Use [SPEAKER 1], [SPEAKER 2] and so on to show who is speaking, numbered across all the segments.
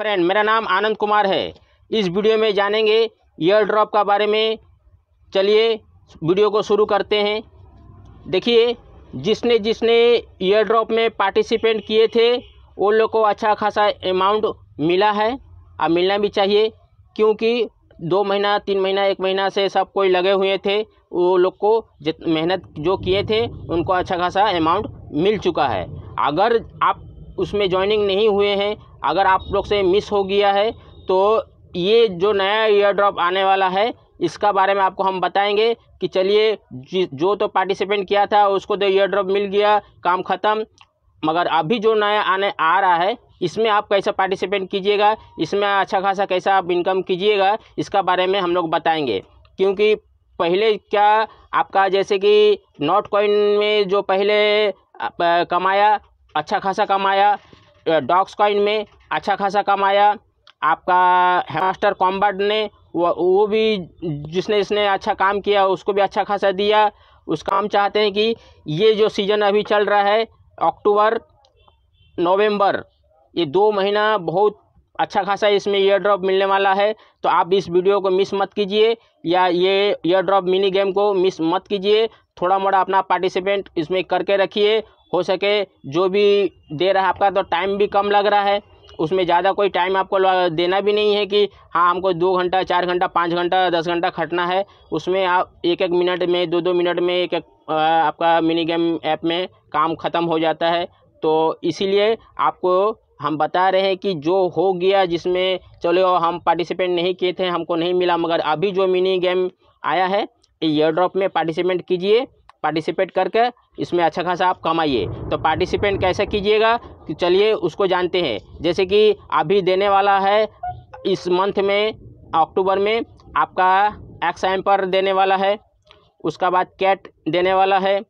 [SPEAKER 1] friend मेरा नाम आनंद कुमार है इस वीडियो में जानेंगे ईयर ड्रॉप का बारे में चलिए वीडियो को शुरू करते हैं देखिए जिसने जिसने ईयर ड्रॉप में पार्टिसिपेंट किए थे उन लोग को अच्छा खासा अमाउंट मिला है और मिलना भी चाहिए क्योंकि दो महीना तीन महीना एक महीना से सब कोई लगे हुए थे वो लोग को जित मेहनत जो किए थे उनको अच्छा खासा अमाउंट मिल चुका है अगर आप उसमें ज्वाइनिंग नहीं हुए हैं अगर आप लोग से मिस हो गया है तो ये जो नया ईयर ड्रॉप आने वाला है इसका बारे में आपको हम बताएंगे कि चलिए जो तो पार्टिसिपेंट किया था उसको तो ईयर ड्रॉप मिल गया काम ख़त्म मगर अभी जो नया आने आ रहा है इसमें आप कैसा पार्टिसिपेंट कीजिएगा इसमें अच्छा खासा कैसा आप इनकम कीजिएगा इसका बारे में हम लोग बताएंगे क्योंकि पहले क्या आपका जैसे कि नॉट कॉइन में जो पहले कमाया अच्छा खासा कमाया डॉक्स कॉइन में अच्छा खासा कमाया आपका हेमास्टर कॉम्बर्ड ने वो वो भी जिसने इसने अच्छा काम किया उसको भी अच्छा खासा दिया उसका हम चाहते हैं कि ये जो सीज़न अभी चल रहा है अक्टूबर नवंबर ये दो महीना बहुत अच्छा खासा इसमें ईयर ड्रॉप मिलने वाला है तो आप इस वीडियो को मिस मत कीजिए या ये ईयर ड्रॉप मिनी गेम को मिस मत कीजिए थोड़ा मोड़ा अपना पार्टिसिपेंट इसमें करके रखिए हो सके जो भी दे रहा है आपका तो टाइम भी कम लग रहा है उसमें ज़्यादा कोई टाइम आपको देना भी नहीं है कि हाँ हमको दो घंटा चार घंटा पाँच घंटा दस घंटा खटना है उसमें आप एक एक मिनट में दो दो मिनट में एक एक आपका मिनी गेम ऐप में काम ख़त्म हो जाता है तो इसीलिए आपको हम बता रहे हैं कि जो हो गया जिसमें चलो हम पार्टिसिपेट नहीं किए थे हमको नहीं मिला मगर अभी जो मिनी गेम आया है ईयर ड्रॉप में पार्टिसिपेंट कीजिए पार्टिसिपेट करके इसमें अच्छा खासा आप कमाइए तो पार्टिसिपेंट कैसे कीजिएगा कि चलिए उसको जानते हैं जैसे कि अभी देने वाला है इस मंथ में अक्टूबर में आपका एक्स एम्पर देने वाला है उसका बाद कैट देने वाला है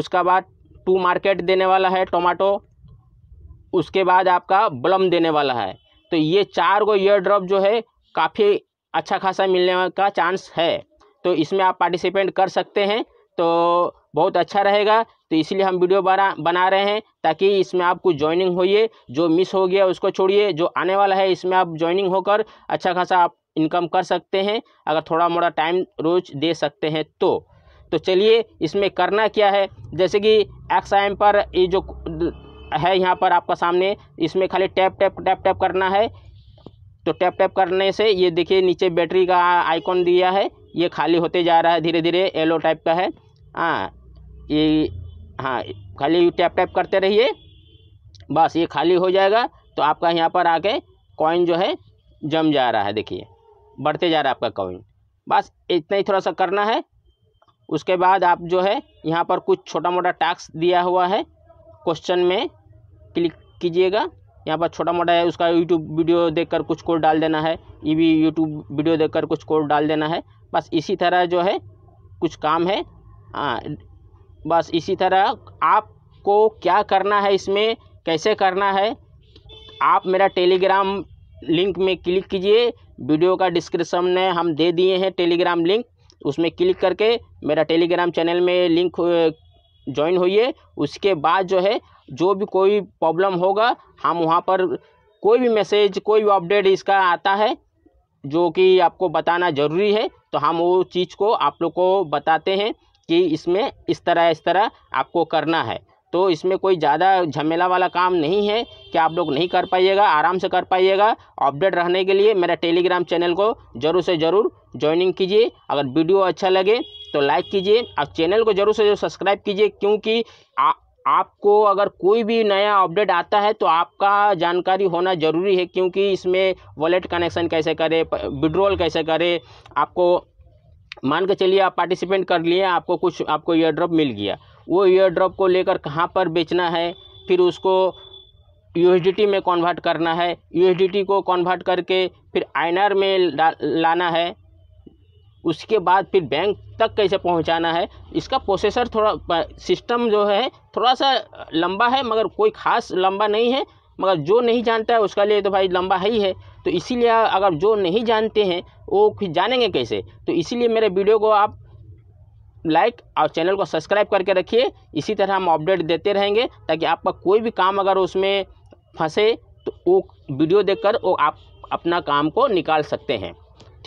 [SPEAKER 1] उसका बाद टू मार्केट देने वाला है टोमाटो उसके बाद आपका ब्लम देने वाला है तो ये चार गो ईयर ड्रॉप जो है काफ़ी अच्छा खासा मिलने का चांस है तो इसमें आप पार्टिसिपेट कर सकते हैं तो बहुत अच्छा रहेगा तो इसलिए हम वीडियो बना बना रहे हैं ताकि इसमें आपको ज्वाइनिंग होइए जो मिस हो गया उसको छोड़िए जो आने वाला है इसमें आप ज्वाइनिंग होकर अच्छा खासा आप इनकम कर सकते हैं अगर थोड़ा मोड़ा टाइम रोज दे सकते हैं तो तो चलिए इसमें करना क्या है जैसे कि एक्स आई एम पर ये जो है यहाँ पर आपका सामने इसमें खाली टैप टैप टैप टैप करना है तो टैप टैप करने से ये देखिए नीचे बैटरी का आइकॉन दिया है ये खाली होते जा रहा है धीरे धीरे येलो टाइप का है हाँ ये हाँ खाली टैप टैप करते रहिए बस ये खाली हो जाएगा तो आपका यहाँ पर आके कॉइन जो है जम जा रहा है देखिए बढ़ते जा रहा है आपका कॉइन बस इतना ही थोड़ा सा करना है उसके बाद आप जो है यहाँ पर कुछ छोटा मोटा टास्क दिया हुआ है क्वेश्चन में क्लिक कीजिएगा यहाँ पर छोटा मोटा है उसका यूट्यूब वीडियो देखकर कुछ कोड डाल देना है ये भी यूट्यूब वीडियो देखकर कुछ कोड डाल देना है बस इसी तरह जो है कुछ काम है हाँ बस इसी तरह आपको क्या करना है इसमें कैसे करना है आप मेरा टेलीग्राम लिंक में क्लिक कीजिए वीडियो का डिस्क्रिप्शन में हम दे दिए हैं टेलीग्राम लिंक उसमें क्लिक करके मेरा टेलीग्राम चैनल में लिंक ज्वाइन होइए उसके बाद जो है जो भी कोई प्रॉब्लम होगा हम वहाँ पर कोई भी मैसेज कोई भी अपडेट इसका आता है जो कि आपको बताना ज़रूरी है तो हम वो चीज़ को आप लोग को बताते हैं कि इसमें इस तरह इस तरह आपको करना है तो इसमें कोई ज़्यादा झमेला वाला काम नहीं है कि आप लोग नहीं कर पाइएगा आराम से कर पाइएगा अपडेट रहने के लिए मेरा टेलीग्राम चैनल को ज़रूर से ज़रूर ज्वाइनिंग कीजिए अगर वीडियो अच्छा लगे तो लाइक कीजिए और चैनल को ज़रूर से ज़रूर सब्सक्राइब कीजिए क्योंकि आ, आपको अगर कोई भी नया अपडेट आता है तो आपका जानकारी होना ज़रूरी है क्योंकि इसमें वॉलेट कनेक्शन कैसे करें विड्रोल कैसे करें आपको मान के चलिए आप पार्टिसिपेंट कर लिए आपको कुछ आपको ईयर ड्रॉप मिल गया वो ईयर ड्रॉप को लेकर कहाँ पर बेचना है फिर उसको यू में कन्वर्ट करना है यू को कन्वर्ट करके फिर आई में लाना है उसके बाद फिर बैंक तक कैसे पहुंचाना है इसका प्रोसेसर थोड़ा सिस्टम जो है थोड़ा सा लंबा है मगर कोई ख़ास लंबा नहीं है मगर जो नहीं जानता है उसका लिए तो भाई लंबा है ही है तो इसीलिए अगर जो नहीं जानते हैं वो फिर जानेंगे कैसे तो इसीलिए मेरे वीडियो को आप लाइक और चैनल को सब्सक्राइब करके रखिए इसी तरह हम अपडेट देते रहेंगे ताकि आपका कोई भी काम अगर उसमें फंसे तो वो वीडियो देखकर वो आप अपना काम को निकाल सकते हैं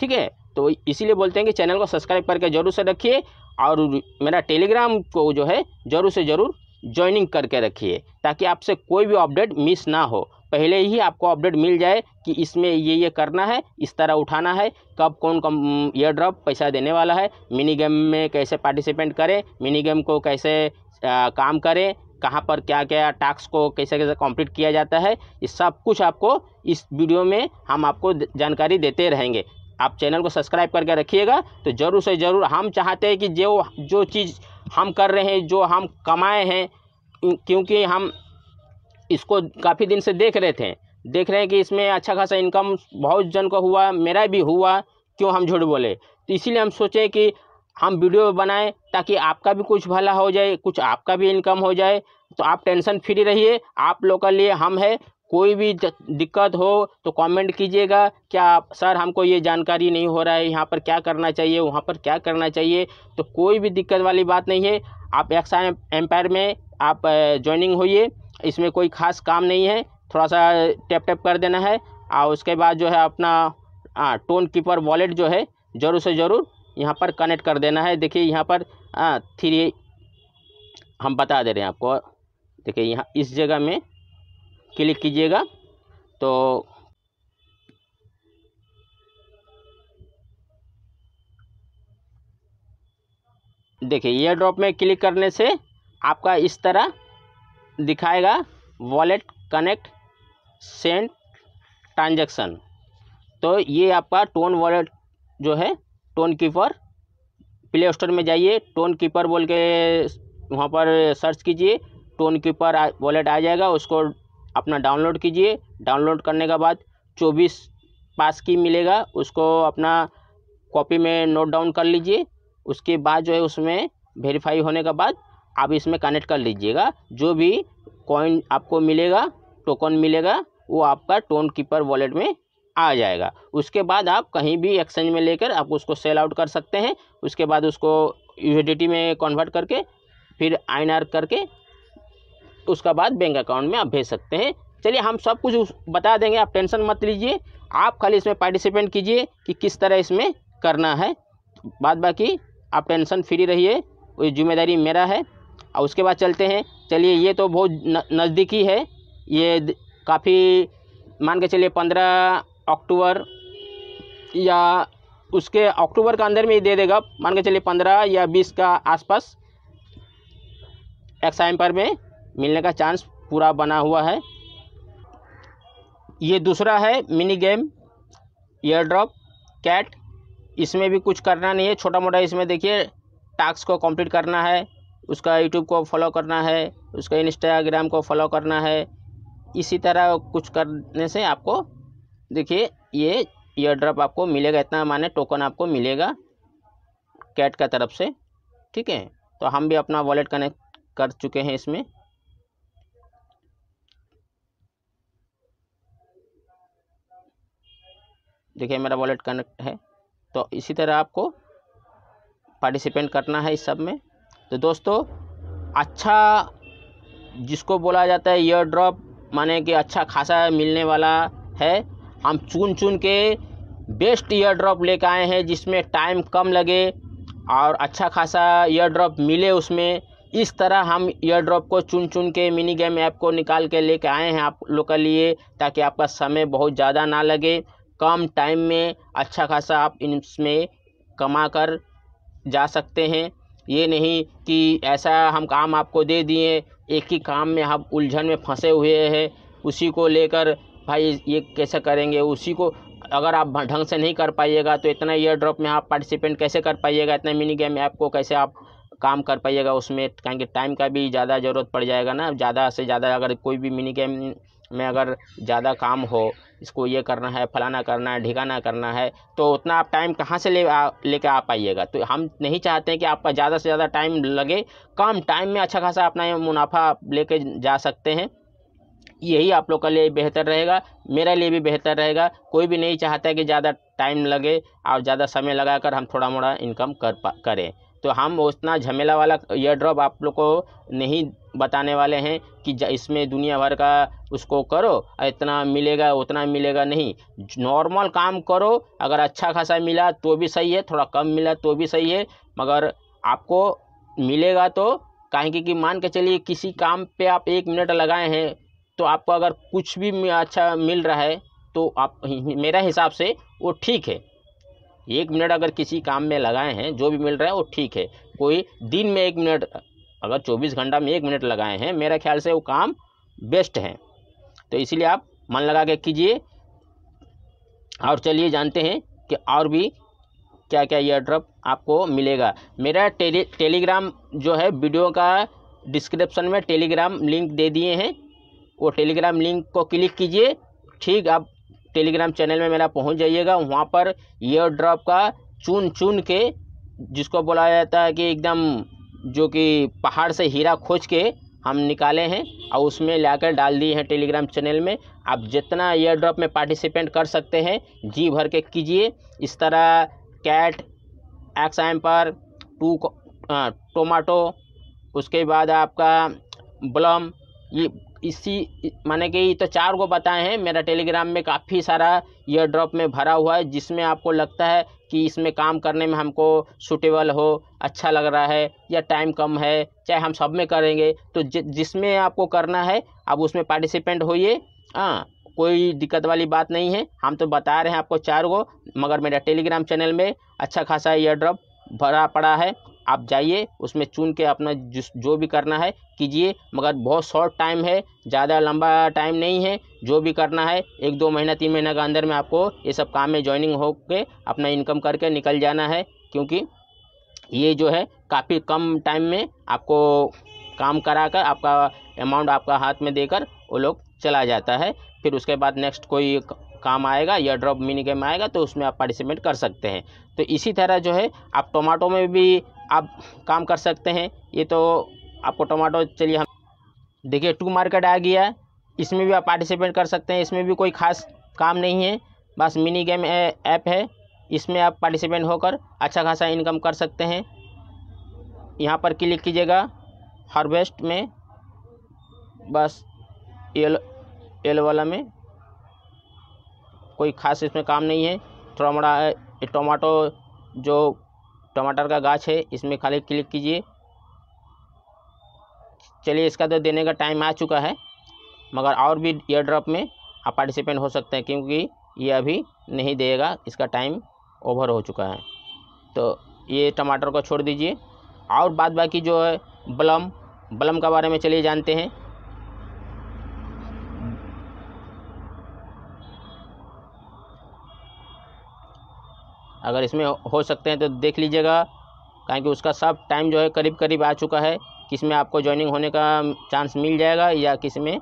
[SPEAKER 1] ठीक है तो इसीलिए बोलते हैं कि चैनल को सब्सक्राइब करके ज़रूर से रखिए और मेरा टेलीग्राम को जो है ज़रूर से ज़रूर ज्वाइनिंग करके रखिए ताकि आपसे कोई भी अपडेट मिस ना हो पहले ही आपको अपडेट मिल जाए कि इसमें ये ये करना है इस तरह उठाना है कब कौन कम ईयर ड्रॉप पैसा देने वाला है मिनी गेम में कैसे पार्टिसिपेंट करें मिनी गेम को कैसे आ, काम करें कहाँ पर क्या क्या टास्क को कैसे कैसे कंप्लीट किया जाता है ये सब कुछ आपको इस वीडियो में हम आपको जानकारी देते रहेंगे आप चैनल को सब्सक्राइब करके रखिएगा तो ज़रूर से ज़रूर हम चाहते हैं कि जो जो चीज़ हम कर रहे हैं जो हम कमाए हैं क्योंकि हम इसको काफ़ी दिन से देख रहे थे देख रहे हैं कि इसमें अच्छा खासा इनकम बहुत जन को हुआ मेरा भी हुआ क्यों हम झूठ बोले तो इसीलिए हम सोचे कि हम वीडियो बनाएं ताकि आपका भी कुछ भला हो जाए कुछ आपका भी इनकम हो जाए तो आप टेंशन फ्री रहिए आप लोग का लिए हम है कोई भी दिक्कत हो तो कमेंट कीजिएगा क्या आप सर हमको ये जानकारी नहीं हो रहा है यहाँ पर क्या करना चाहिए वहाँ पर क्या करना चाहिए तो कोई भी दिक्कत वाली बात नहीं है आप एक्सा एम्पायर में आप ज्वाइनिंग होइए इसमें कोई खास काम नहीं है थोड़ा सा टैप टैप कर देना है और उसके बाद जो है अपना आ, टोन कीपर वॉलेट जो है ज़रूर से ज़रूर यहाँ पर कनेक्ट कर देना है देखिए यहाँ पर थ्री हम बता दे रहे हैं आपको देखिए यहाँ इस जगह में क्लिक कीजिएगा तो देखिए ईयर ड्रॉप में क्लिक करने से आपका इस तरह दिखाएगा वॉलेट कनेक्ट सेंड ट्रांजैक्शन तो ये आपका टोन वॉलेट जो है टोन कीपर प्ले स्टोर में जाइए टोन कीपर बोल के वहाँ पर सर्च कीजिए टोन कीपर वॉलेट आ जाएगा उसको अपना डाउनलोड कीजिए डाउनलोड करने के बाद चौबीस पास की मिलेगा उसको अपना कॉपी में नोट डाउन कर लीजिए उसके बाद जो है उसमें वेरीफाई होने के बाद आप इसमें कनेक्ट कर लीजिएगा जो भी कॉइन आपको मिलेगा टोकन मिलेगा वो आपका टोन कीपर वॉलेट में आ जाएगा उसके बाद आप कहीं भी एक्सचेंज में लेकर आप उसको सेल आउट कर सकते हैं उसके बाद उसको यूएडीटी में कन्वर्ट करके फिर आई करके उसका बाद बैंक अकाउंट में आप भेज सकते हैं चलिए हम सब कुछ बता देंगे आप टेंशन मत लीजिए आप खाली इसमें पार्टिसिपेंट कीजिए कि किस तरह इसमें करना है बाद बाकी आप टेंशन फ्री रहिए वो जिम्मेदारी मेरा है और उसके बाद चलते हैं चलिए ये तो बहुत नज़दीकी है ये काफ़ी मान के चलिए पंद्रह अक्टूबर या उसके अक्टूबर का अंदर में ही दे देगा मान के चलिए पंद्रह या बीस का आसपास एक्साइम पर में मिलने का चांस पूरा बना हुआ है ये दूसरा है mini game airdrop cat इसमें भी कुछ करना नहीं है छोटा मोटा इसमें देखिए टास्क को कंप्लीट करना है उसका यूट्यूब को फॉलो करना है उसका इंस्टाग्राम को फॉलो करना है इसी तरह कुछ करने से आपको देखिए ये ईयर ड्रॉप आपको मिलेगा इतना माने टोकन आपको मिलेगा कैट का तरफ से ठीक है तो हम भी अपना वॉलेट कनेक्ट कर चुके हैं इसमें देखिए मेरा वॉलेट कनेक्ट है तो इसी तरह आपको पार्टिसिपेंट करना है इस सब में तो दोस्तों अच्छा जिसको बोला जाता है ईयर ड्रॉप माने कि अच्छा खासा मिलने वाला है हम चुन चुन के बेस्ट ईयर ड्रॉप ले आए हैं जिसमें टाइम कम लगे और अच्छा खासा ईयर ड्रॉप मिले उसमें इस तरह हम ईयर ड्रॉप को चुन चुन के मिनी गेम ऐप को निकाल के लेके आए हैं आप लोग के लिए ताकि आपका समय बहुत ज़्यादा ना लगे कम टाइम में अच्छा खासा आप इसमें कमा कर जा सकते हैं ये नहीं कि ऐसा हम काम आपको दे दिए एक ही काम में हम उलझन में फंसे हुए हैं उसी को लेकर भाई ये कैसे करेंगे उसी को अगर आप ढंग से नहीं कर पाइएगा तो इतना ईयर ड्रॉप में आप पार्टिसिपेंट कैसे कर पाइएगा इतना मिनी गेम ऐप को कैसे आप काम कर पाइएगा उसमें कहेंगे टाइम का भी ज़्यादा ज़रूरत पड़ जाएगा ना ज़्यादा से ज़्यादा अगर कोई भी मिनी गेम में अगर ज़्यादा काम हो इसको ये करना है फलाना करना है ढिकाना करना है तो उतना आप टाइम कहाँ से ले लेकर आ पाइएगा तो हम नहीं चाहते हैं कि आपका ज़्यादा से ज़्यादा टाइम लगे कम टाइम में अच्छा खासा अपना मुनाफा लेके जा सकते हैं यही आप लोग के लिए बेहतर रहेगा मेरे लिए भी बेहतर रहेगा कोई भी नहीं चाहता है कि ज़्यादा टाइम लगे और ज़्यादा समय कर हम थोड़ा मोड़ा इनकम कर पा करें तो हम उतना झमेला वाला ईयर ड्रॉप आप लोग को नहीं बताने वाले हैं कि इसमें दुनिया भर का उसको करो इतना मिलेगा उतना मिलेगा नहीं नॉर्मल काम करो अगर अच्छा खासा मिला तो भी सही है थोड़ा कम मिला तो भी सही है मगर आपको मिलेगा तो कहेंगे कि मान के चलिए किसी काम पे आप एक मिनट लगाए हैं तो आपको अगर कुछ भी अच्छा मिल रहा है तो आप मेरा हिसाब से वो ठीक है एक मिनट अगर किसी काम में लगाए हैं जो भी मिल रहा है वो ठीक है कोई दिन में एक मिनट अगर 24 घंटा में एक मिनट लगाए हैं मेरे ख्याल से वो काम बेस्ट है तो इसलिए आप मन लगा के कीजिए और चलिए जानते हैं कि और भी क्या क्या ईयर ड्रॉप आपको मिलेगा मेरा टेली टेलीग्राम जो है वीडियो का डिस्क्रिप्शन में टेलीग्राम लिंक दे दिए हैं वो टेलीग्राम लिंक को क्लिक कीजिए ठीक आप टेलीग्राम चैनल में मेरा पहुंच जाइएगा वहाँ पर ईयर ड्रॉप का चुन चुन के जिसको बोला जाता है कि एकदम जो कि पहाड़ से हीरा खोज के हम निकाले हैं और उसमें लाकर डाल दिए हैं टेलीग्राम चैनल में आप जितना एयर ड्रॉप में पार्टिसिपेंट कर सकते हैं जी भर के कीजिए इस तरह cat X empire to tomato उसके बाद आपका ब्लम ये इसी माने कि तो चार को बताए हैं मेरा टेलीग्राम में काफ़ी सारा ईयर ड्रॉप में भरा हुआ है जिसमें आपको लगता है कि इसमें काम करने में हमको सूटेबल हो अच्छा लग रहा है या टाइम कम है चाहे हम सब में करेंगे तो जि जिसमें आपको करना है आप उसमें पार्टिसिपेंट होइए हाँ कोई दिक्कत वाली बात नहीं है हम तो बता रहे हैं आपको चार गो मगर मेरा टेलीग्राम चैनल में अच्छा खासा ईयर ड्रॉप भरा पड़ा है आप जाइए उसमें चुन के अपना जो भी करना है कीजिए मगर बहुत शॉर्ट टाइम है ज़्यादा लंबा टाइम नहीं है जो भी करना है एक दो महीना तीन महीना के अंदर में आपको ये सब काम में ज्वाइनिंग होकर अपना इनकम करके निकल जाना है क्योंकि ये जो है काफ़ी कम टाइम में आपको काम करा कर आपका अमाउंट आपका हाथ में देकर वो लोग चला जाता है फिर उसके बाद नेक्स्ट कोई काम आएगा या ड्रॉप मिनी गेम आएगा तो उसमें आप पार्टिसिपेट कर सकते हैं तो इसी तरह जो है आप टोमाटो में भी आप काम कर सकते हैं ये तो आपको टमाटो चलिए हम देखिए टू मार्केट आ गया इसमें भी आप पार्टिसिपेट कर सकते हैं इसमें भी कोई खास काम नहीं है बस मिनी गेम ऐप है इसमें आप पार्टिसिपेंट होकर अच्छा खासा इनकम कर सकते हैं यहाँ पर क्लिक कीजिएगा हार्वेस्ट में बस एल एल वाला में कोई खास इसमें काम नहीं है थोड़ा मोड़ा टमाटो जो टमाटर का गाछ है इसमें खाली क्लिक कीजिए चलिए इसका तो देने का टाइम आ चुका है मगर और भी एयर ड्रॉप में आप पार्टिसिपेंट हो सकते हैं क्योंकि ये अभी नहीं देगा इसका टाइम ओवर हो चुका है तो ये टमाटर को छोड़ दीजिए और बाद बाकी जो है बलम बलम के बारे में चलिए जानते हैं अगर इसमें हो सकते हैं तो देख लीजिएगा क्योंकि कि उसका सब टाइम जो है करीब करीब आ चुका है किस में आपको ज्वाइनिंग होने का चांस मिल जाएगा या किस में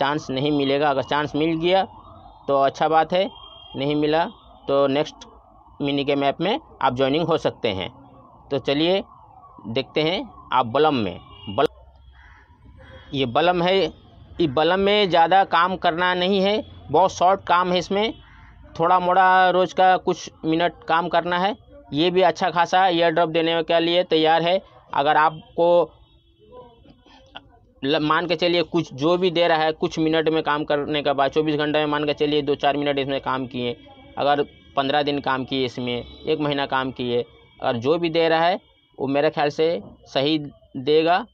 [SPEAKER 1] चांस नहीं मिलेगा अगर चांस मिल गया तो अच्छा बात है नहीं मिला तो नेक्स्ट मिनी के मैप में आप ज्वाइनिंग हो सकते हैं तो चलिए देखते हैं आप बलम में बल ये बलम है ये बलम में ज़्यादा काम करना नहीं है बहुत शॉर्ट काम है इसमें थोड़ा मोड़ा रोज़ का कुछ मिनट काम करना है ये भी अच्छा खासा एयर ड्रॉप देने के लिए तैयार है अगर आपको मान के चलिए कुछ जो भी दे रहा है कुछ मिनट में काम करने के बाद चौबीस घंटे में मान के चलिए दो चार मिनट इसमें काम किए अगर पंद्रह दिन काम किए इसमें एक महीना काम किए और जो भी दे रहा है वो मेरे ख्याल से सही देगा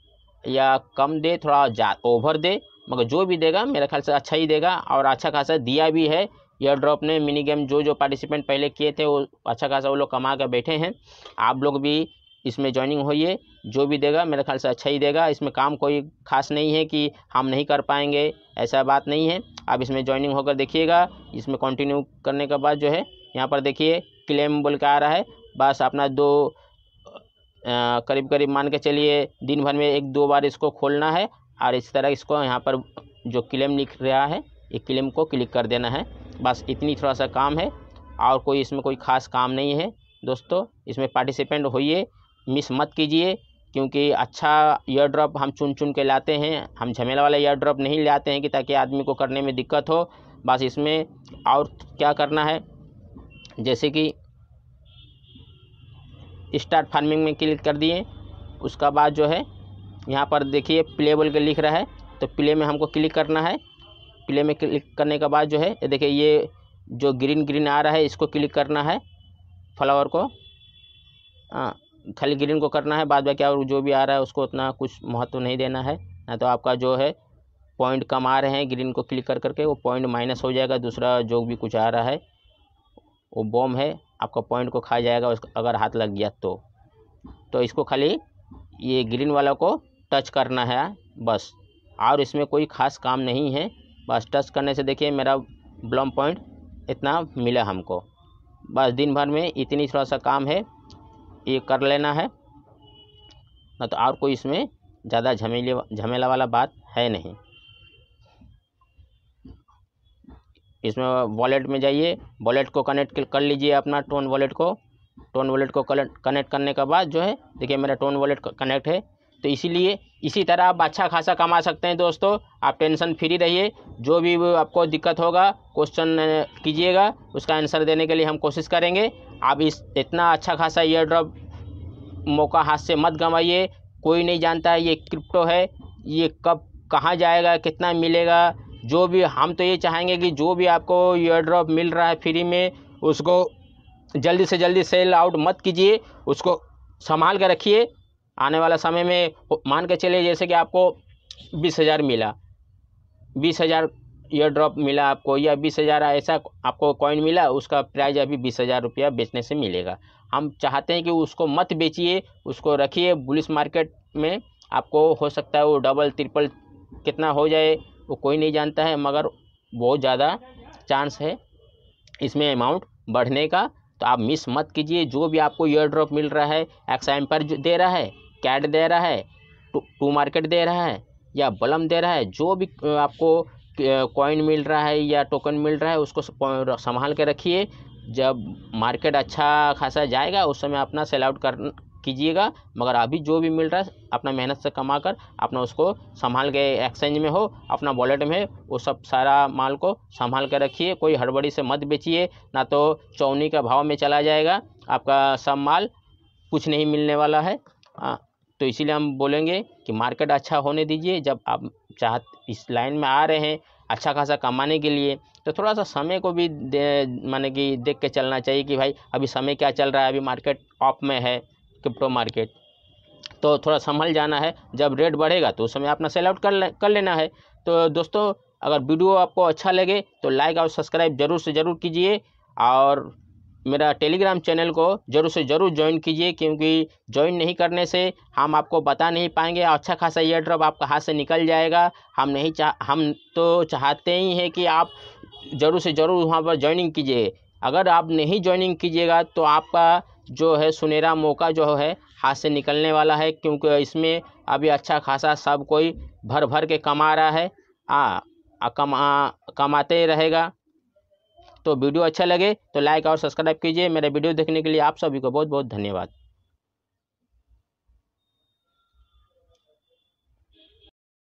[SPEAKER 1] या कम दे थोड़ा जा ओवर दे मगर जो भी देगा मेरे ख्याल से अच्छा ही देगा और अच्छा खासा दिया भी है एयर ड्रॉप ने मिनी गेम जो जो पार्टिसिपेंट पहले किए थे वो अच्छा खासा वो लोग कमा कर बैठे हैं आप लोग भी इसमें ज्वाइनिंग होइए जो भी देगा मेरे ख्याल से अच्छा ही देगा इसमें काम कोई खास नहीं है कि हम नहीं कर पाएंगे ऐसा बात नहीं है आप इसमें ज्वाइनिंग होकर देखिएगा इसमें कंटिन्यू करने के बाद जो है यहाँ पर देखिए क्लेम बोल के आ रहा है बस अपना दो करीब करीब मान के चलिए दिन भर में एक दो बार इसको खोलना है और इस तरह इसको यहाँ पर जो क्लेम लिख रहा है ये क्लेम को क्लिक कर देना है बस इतनी थोड़ा सा काम है और कोई इसमें कोई ख़ास काम नहीं है दोस्तों इसमें पार्टिसिपेंट होइए मिस मत कीजिए क्योंकि अच्छा ईयर ड्रॉप हम चुन चुन के लाते हैं हम झमेला वाला ईयर ड्रॉप नहीं लाते हैं कि ताकि आदमी को करने में दिक्कत हो बस इसमें और क्या करना है जैसे कि स्टार्ट फार्मिंग में क्लिक कर दिए उसका बाद जो है यहाँ पर देखिए प्ले बोल के लिख रहा है तो प्ले में हमको क्लिक करना है प्ले में क्लिक करने के बाद जो है ये देखिए ये जो ग्रीन ग्रीन आ रहा है इसको क्लिक करना है फ्लावर को हाँ खाली ग्रीन को करना है बाद क्या और जो भी आ रहा है उसको उतना कुछ महत्व नहीं देना है ना तो आपका जो है पॉइंट कम आ रहे हैं ग्रीन को क्लिक कर करके वो पॉइंट माइनस हो जाएगा दूसरा जो भी कुछ आ रहा है वो बॉम है आपका पॉइंट को खा जाएगा उसका अगर हाथ लग गया तो तो इसको खाली ये ग्रीन वाला को टच करना है बस और इसमें कोई ख़ास काम नहीं है बस टच करने से देखिए मेरा ब्लम पॉइंट इतना मिला हमको बस दिन भर में इतनी थोड़ा सा काम है ये कर लेना है ना तो और कोई इसमें ज़्यादा झमेले झमेला वाला बात है नहीं इसमें वॉलेट में जाइए वॉलेट को कनेक्ट कर लीजिए अपना टोन वॉलेट को टोन वॉलेट को कनेक्ट करने के बाद जो है देखिए मेरा टोन वॉलेट कनेक्ट है तो इसीलिए इसी तरह आप अच्छा खासा कमा सकते हैं दोस्तों आप टेंशन फ्री रहिए जो भी आपको दिक्कत होगा क्वेश्चन कीजिएगा उसका आंसर देने के लिए हम कोशिश करेंगे आप इस इतना अच्छा खासा ईयर ड्रॉप मौका हाथ से मत गंवाइए कोई नहीं जानता है ये क्रिप्टो है ये कब कहाँ जाएगा कितना मिलेगा जो भी हम तो ये चाहेंगे कि जो भी आपको ईयर ड्रॉप मिल रहा है फ्री में उसको जल्दी से जल्दी सेल आउट मत कीजिए उसको संभाल कर रखिए आने वाला समय में मान के चले जैसे कि आपको बीस हज़ार मिला बीस हज़ार ईयर ड्रॉप मिला आपको या बीस हज़ार ऐसा आपको कॉइन मिला उसका प्राइस अभी बीस हज़ार रुपया बेचने से मिलेगा हम चाहते हैं कि उसको मत बेचिए उसको रखिए पुलिस मार्केट में आपको हो सकता है वो डबल ट्रिपल कितना हो जाए वो कोई नहीं जानता है मगर बहुत ज़्यादा चांस है इसमें अमाउंट बढ़ने का तो आप मिस मत कीजिए जो भी आपको ईयर ड्रॉप मिल रहा है एक्साइम पर दे रहा है कैट दे रहा है टू टू मार्केट दे रहा है या बलम दे रहा है जो भी आपको कॉइन मिल रहा है या टोकन मिल रहा है उसको संभाल के रखिए जब मार्केट अच्छा खासा जाएगा उस समय अपना सेल आउट कर कीजिएगा मगर अभी जो भी मिल रहा है अपना मेहनत से कमा कर अपना उसको संभाल के एक्सचेंज में हो अपना वॉलेट में वो सब सारा माल को संभाल कर रखिए कोई हड़बड़ी से मत बेचिए ना तो चौनी का भाव में चला जाएगा आपका सब माल कुछ नहीं मिलने वाला है आ, तो इसीलिए हम बोलेंगे कि मार्केट अच्छा होने दीजिए जब आप चाह इस लाइन में आ रहे हैं अच्छा खासा कमाने के लिए तो थोड़ा सा समय को भी माने कि देख के चलना चाहिए कि भाई अभी समय क्या चल रहा है अभी मार्केट ऑफ में है क्रिप्टो मार्केट तो थोड़ा संभल जाना है जब रेट बढ़ेगा तो उस समय अपना सेल आउट कर ले, कर लेना है तो दोस्तों अगर वीडियो आपको अच्छा लगे तो लाइक और सब्सक्राइब जरूर से ज़रूर कीजिए और मेरा टेलीग्राम चैनल को जरूर से ज़रूर ज्वाइन कीजिए क्योंकि ज्वाइन नहीं करने से हम आपको बता नहीं पाएंगे अच्छा खासा ये ड्रॉप आपका हाथ से निकल जाएगा हम नहीं चाह हम तो चाहते ही हैं कि आप ज़रूर से ज़रूर वहाँ पर ज्वाइनिंग कीजिए अगर आप नहीं ज्वाइनिंग कीजिएगा तो आपका जो है सुनहरा मौका जो है हाथ से निकलने वाला है क्योंकि इसमें अभी अच्छा खासा सब कोई भर भर के कमा रहा है आ, आ कमा कमाते रहेगा तो वीडियो अच्छा लगे तो लाइक और सब्सक्राइब कीजिए मेरे वीडियो देखने के लिए आप सभी को बहुत बहुत धन्यवाद